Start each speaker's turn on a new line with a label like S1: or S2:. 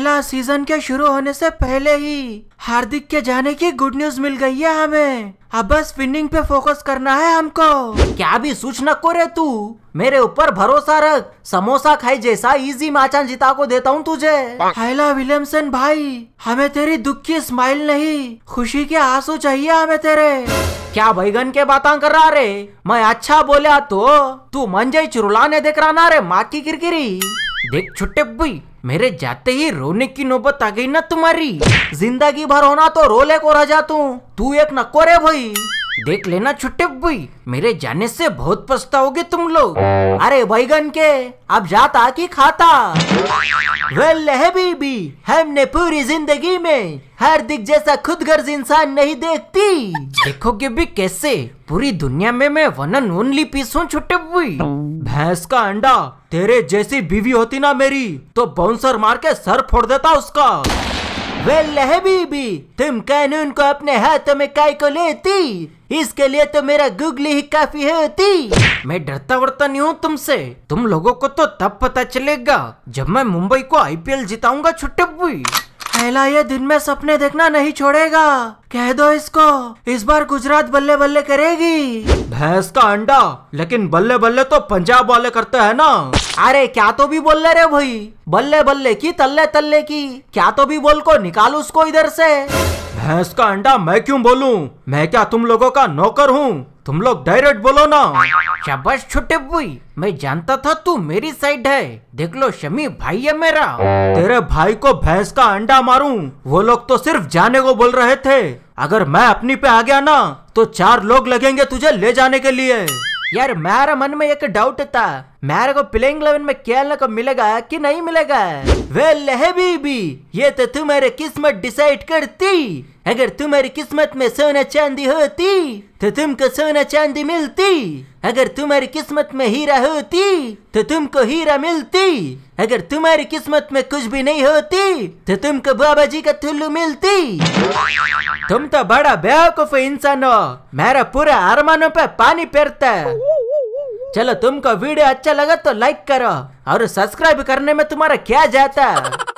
S1: पहला सीजन के शुरू होने से पहले ही हार्दिक के जाने की गुड न्यूज मिल गई है हमें अब बस विनिंग पे फोकस करना है हमको क्या भी सूचना को रे तू मेरे ऊपर भरोसा रख समोसा खाई जैसा इजी माचान जिता को देता हूँ तुझे हाइला विलियमसन भाई हमें तेरी दुख की स्माइल नहीं खुशी के आंसू चाहिए हमें तेरे क्या बैगन के बात कर रहा रे मैं अच्छा बोला तो तू मंजय चुरलाने देख रहा ना रे माँ की किरकिरी देख छोटे अब्बी मेरे जाते ही रोने की नौबत आ गई ना तुम्हारी जिंदगी भर होना तो रो ले को राजा तू तू एक नक्को रे भाई देख लेना छुट्टे भाई मेरे जाने से बहुत पछताओगे तुम लोग अरे बैगन के अब जाता कि खाता वेल है बीबी हमने पूरी जिंदगी में हर दिख जैसा खुद गर्ज इंसान नहीं देखती देखोगे भी कैसे पूरी दुनिया में मैं वन एंड ओनली पीस हूँ छुट्टे हुई भैंस का अंडा तेरे जैसी बीवी होती ना मेरी तो बाउंसर मार के सर फोड़ देता उसका वे लहबीबी तुम कानून को अपने हाथों में काय को लेती इसके लिए तो मेरा गुगली ही काफी होती मैं डरता वरता नहीं हूँ तुमसे तुम लोगों को तो तब पता चलेगा जब मैं मुंबई को आईपीएल जिताऊंगा छुट्टी हुई पहला ये दिन में सपने देखना नहीं छोड़ेगा कह दो इसको इस बार गुजरात बल्ले बल्ले करेगी भैंस का अंडा लेकिन बल्ले बल्ले तो पंजाब वाले करते है ना अरे क्या तो भी बोल ले रहे भाई बल्ले बल्ले की तल्ले तल्ले की क्या तो भी बोल को निकाल उसको इधर से भैंस का अंडा मैं क्यों बोलूं मैं क्या तुम लोगों का नौकर हूँ तुम लोग डायरेक्ट बोलो ना शाबाश छोटे बुई मैं जानता था तू मेरी साइड है देख लो शमी भाई है मेरा तेरे भाई को भैंस का अंडा मारूं वो लोग तो सिर्फ जाने को बोल रहे थे अगर मैं अपनी पे आ गया ना तो चार लोग लगेंगे तुझे ले जाने के लिए यार मेरा मन में एक डाउट था मेरे को प्लेइंग इलेवन में खेलने को मिलेगा कि नहीं मिलेगा वेल well, ये तो तुम्हारी किस्मत डिसाइड करती अगर तुम्हारी किस्मत में सोना चांदी होती तो तुमको सोना चांदी मिलती अगर तुम्हारी किस्मत में हीरा होती तो तुमको हीरा मिलती अगर तुम्हारी किस्मत में कुछ भी नहीं होती तो तुमको बाबा जी का थुल्लू मिलती तुम तो बड़ा बेवकूफ इंसान हो मेरा पूरा अरमानों पे पानी फेरता चलो तुमको वीडियो अच्छा लगा तो लाइक करो और सब्सक्राइब करने में तुम्हारा क्या जाता है